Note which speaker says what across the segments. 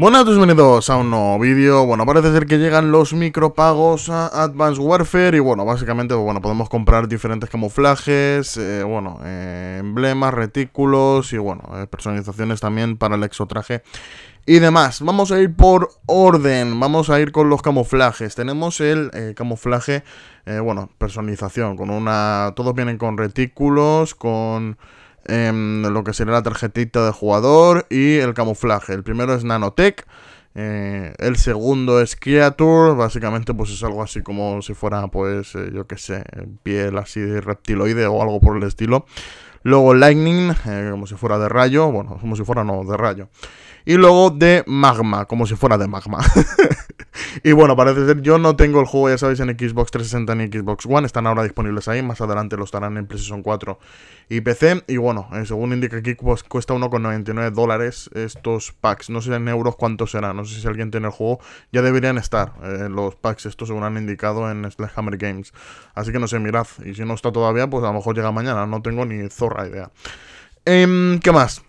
Speaker 1: Buenas, pues bienvenidos a un nuevo vídeo. Bueno, parece ser que llegan los micropagos a Advanced Warfare y bueno, básicamente pues, bueno, podemos comprar diferentes camuflajes, eh, bueno, eh, emblemas, retículos y bueno, eh, personalizaciones también para el exotraje y demás. Vamos a ir por orden, vamos a ir con los camuflajes. Tenemos el camuflaje, bueno, personalización, con una... Todos vienen con retículos, con... Em, lo que sería la tarjetita de jugador y el camuflaje. El primero es Nanotech. Eh, el segundo es Creature, básicamente pues es algo así como si fuera pues eh, yo que sé, piel así de reptiloide o algo por el estilo. Luego Lightning, eh, como si fuera de rayo, bueno, como si fuera no, de rayo. Y luego de Magma, como si fuera de Magma. Y bueno, parece ser, yo no tengo el juego, ya sabéis, en Xbox 360 ni Xbox One, están ahora disponibles ahí, más adelante lo estarán en PlayStation 4 y PC. Y bueno, eh, según indica aquí, pues, cuesta 1,99 dólares estos packs. No sé en euros cuánto será, no sé si alguien tiene el juego, ya deberían estar eh, los packs, esto según han indicado en Sledgehammer Games. Así que no sé, mirad, y si no está todavía, pues a lo mejor llega mañana, no tengo ni zorra idea. Em, ¿Qué más?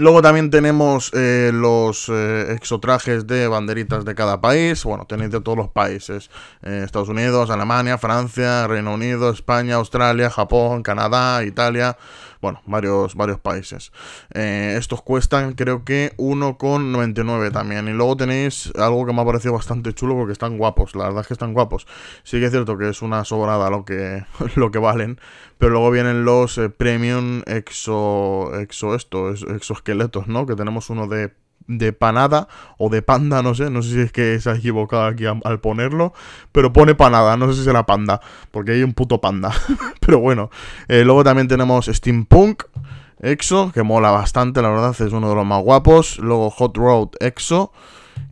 Speaker 1: Luego también tenemos eh, los eh, exotrajes de banderitas de cada país. Bueno, tenéis de todos los países. Eh, Estados Unidos, Alemania, Francia, Reino Unido, España, Australia, Japón, Canadá, Italia. Bueno, varios, varios países. estos cuestan creo que 1,99 también. Y luego tenéis algo que me ha parecido bastante chulo porque están guapos. La verdad es que están guapos. Sí que es cierto que es una sobrada lo que, lo que valen. Pero luego vienen los premium exo... Exo esto, exo ¿no? Que tenemos uno de, de panada o de panda, no sé, no sé si es que se ha equivocado aquí al ponerlo, pero pone panada, no sé si será panda, porque hay un puto panda. pero bueno, eh, luego también tenemos Steampunk. EXO, que mola bastante, la verdad, es uno de los más guapos. Luego Hot Road EXO.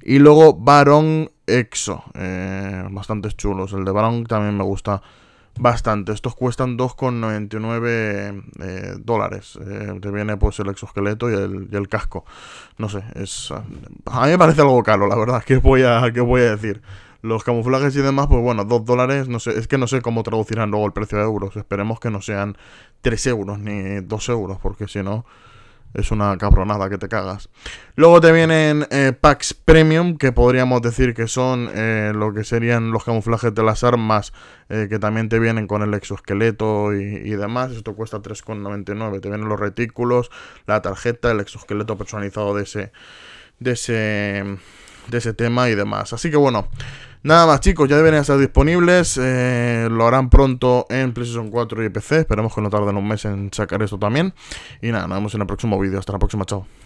Speaker 1: Y luego Baron EXO. Eh, bastante chulos. El de Baron también me gusta bastante. Estos cuestan 2,99 eh, dólares. Eh, te viene pues el exoesqueleto y el, casco. No sé, es, a mí me parece algo caro, la verdad. ¿Qué voy a, qué voy a decir? Los camuflajes y demás, pues bueno, 2 dólares, no sé, es que no sé cómo traducirán luego el precio de euros. Esperemos que no sean 3 euros ni 2 euros, porque si no, es una cabronada que te cagas. Luego te vienen eh, packs premium, que podríamos decir que son eh, lo que serían los camuflajes de las armas, eh, que también te vienen con el exoesqueleto y, demás. Esto cuesta 3,99. Te vienen los retículos, la tarjeta, el exoesqueleto personalizado de ese, de ese, de ese tema y demás. Así que bueno, Nada más chicos, ya deben estar disponibles, eh, lo harán pronto en PlayStation 4 y PC, esperemos que no tarden un mes en sacar esto también. Y nada, nos vemos en el próximo vídeo, hasta la próxima, chao.